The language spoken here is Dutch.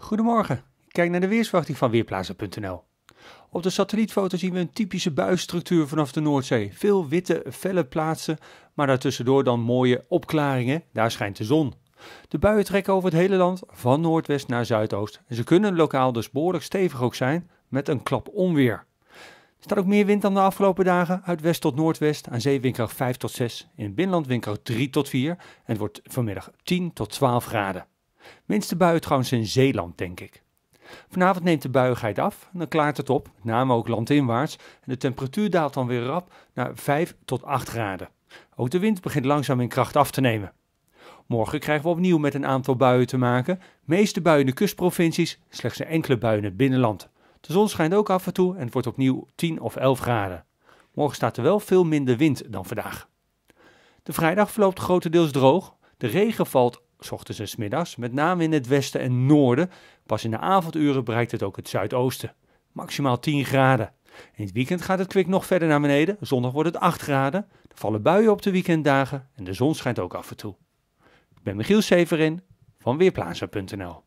Goedemorgen, kijk naar de weerswachting van Weerplaza.nl. Op de satellietfoto zien we een typische buisstructuur vanaf de Noordzee. Veel witte, felle plaatsen, maar daartussendoor dan mooie opklaringen, daar schijnt de zon. De buien trekken over het hele land, van noordwest naar zuidoost. En ze kunnen lokaal dus behoorlijk stevig ook zijn, met een klap onweer. Er staat ook meer wind dan de afgelopen dagen, uit west tot noordwest, aan zee windkracht 5 tot 6, in binnenland windkracht 3 tot 4 en het wordt vanmiddag 10 tot 12 graden. Minste buien trouwens in Zeeland, denk ik. Vanavond neemt de buigheid af en dan klaart het op, met name ook landinwaarts. En de temperatuur daalt dan weer rap naar 5 tot 8 graden. Ook de wind begint langzaam in kracht af te nemen. Morgen krijgen we opnieuw met een aantal buien te maken. Meeste buien in de kustprovincies, slechts een enkele buien in het binnenland. De zon schijnt ook af en toe en het wordt opnieuw 10 of 11 graden. Morgen staat er wel veel minder wind dan vandaag. De vrijdag verloopt grotendeels droog. De regen valt s ochtends en s middags, met name in het westen en noorden. Pas in de avonduren bereikt het ook het zuidoosten. Maximaal 10 graden. In het weekend gaat het kwik nog verder naar beneden. Zondag wordt het 8 graden. Er vallen buien op de weekenddagen en de zon schijnt ook af en toe. Ik ben Michiel Severin van Weerplaza.nl